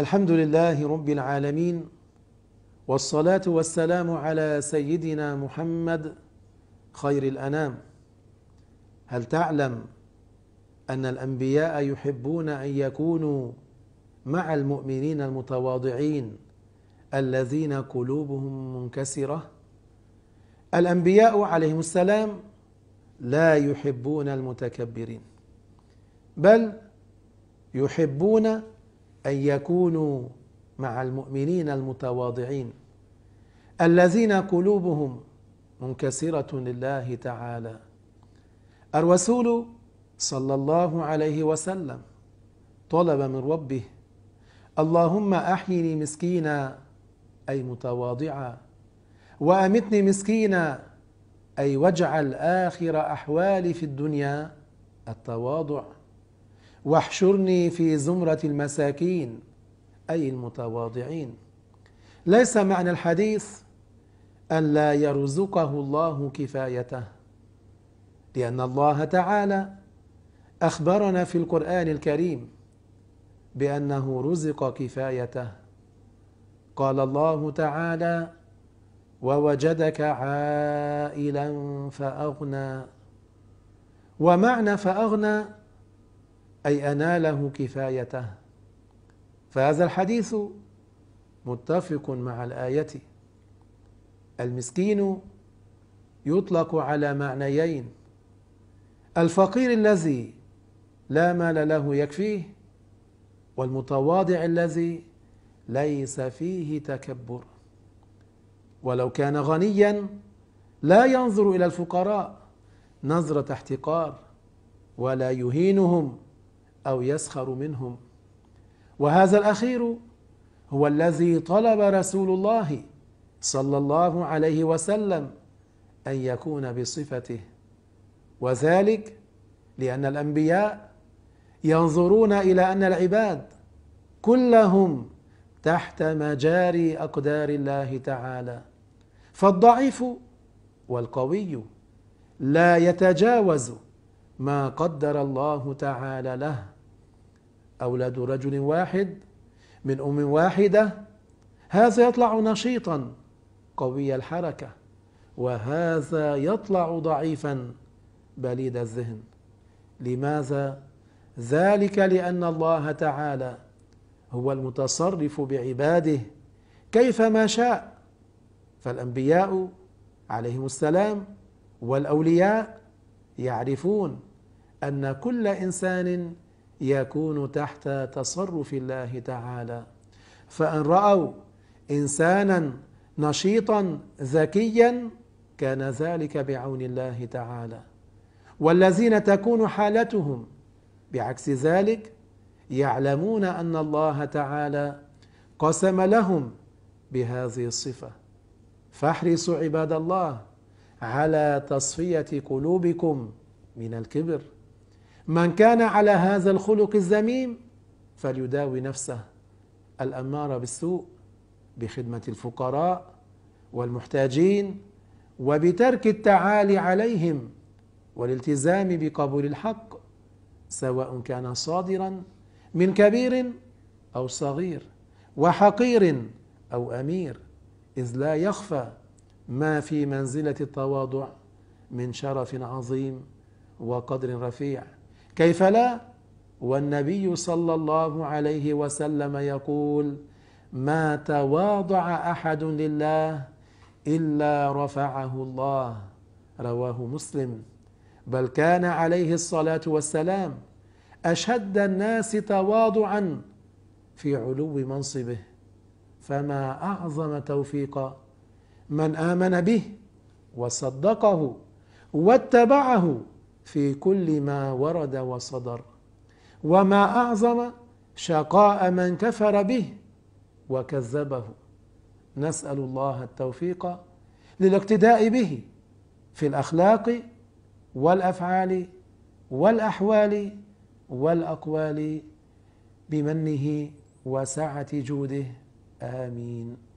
الحمد لله رب العالمين والصلاة والسلام على سيدنا محمد خير الأنام هل تعلم أن الأنبياء يحبون أن يكونوا مع المؤمنين المتواضعين الذين قلوبهم منكسرة الأنبياء عليهم السلام لا يحبون المتكبرين بل يحبون أن يكونوا مع المؤمنين المتواضعين الذين قلوبهم منكسرة لله تعالى الرسول صلى الله عليه وسلم طلب من ربه اللهم أحيني مسكينا أي متواضعا وأمتني مسكينا أي واجعل آخر أحوالي في الدنيا التواضع واحشرني في زمرة المساكين أي المتواضعين ليس معنى الحديث أن لا يرزقه الله كفايته لأن الله تعالى أخبرنا في القرآن الكريم بأنه رزق كفايته قال الله تعالى ووجدك عائلا فأغنى ومعنى فأغنى أي أناله كفايته فهذا الحديث متفق مع الآية المسكين يطلق على معنيين الفقير الذي لا مال له يكفيه والمتواضع الذي ليس فيه تكبر ولو كان غنيا لا ينظر الى الفقراء نظره احتقار ولا يهينهم أو يسخر منهم وهذا الأخير هو الذي طلب رسول الله صلى الله عليه وسلم أن يكون بصفته وذلك لأن الأنبياء ينظرون إلى أن العباد كلهم تحت مجاري أقدار الله تعالى فالضعيف والقوي لا يتجاوز ما قدر الله تعالى له أولاد رجل واحد من أم واحدة هذا يطلع نشيطا قوي الحركة وهذا يطلع ضعيفا بليد الذهن لماذا؟ ذلك لأن الله تعالى هو المتصرف بعباده كيفما شاء فالأنبياء عليهم السلام والأولياء يعرفون أن كل إنسان يكون تحت تصرف الله تعالى فان راوا انسانا نشيطا ذكيا كان ذلك بعون الله تعالى والذين تكون حالتهم بعكس ذلك يعلمون ان الله تعالى قسم لهم بهذه الصفه فاحرصوا عباد الله على تصفيه قلوبكم من الكبر من كان على هذا الخلق الذميم فليداوي نفسه الاماره بالسوء بخدمه الفقراء والمحتاجين وبترك التعالي عليهم والالتزام بقبول الحق سواء كان صادرا من كبير او صغير وحقير او امير اذ لا يخفى ما في منزله التواضع من شرف عظيم وقدر رفيع كيف لا والنبي صلى الله عليه وسلم يقول ما تواضع احد لله الا رفعه الله رواه مسلم بل كان عليه الصلاه والسلام اشد الناس تواضعا في علو منصبه فما اعظم توفيق من امن به وصدقه واتبعه في كل ما ورد وصدر وما أعظم شقاء من كفر به وكذبه نسأل الله التوفيق للاقتداء به في الأخلاق والأفعال والأحوال والأقوال بمنه وسعة جوده آمين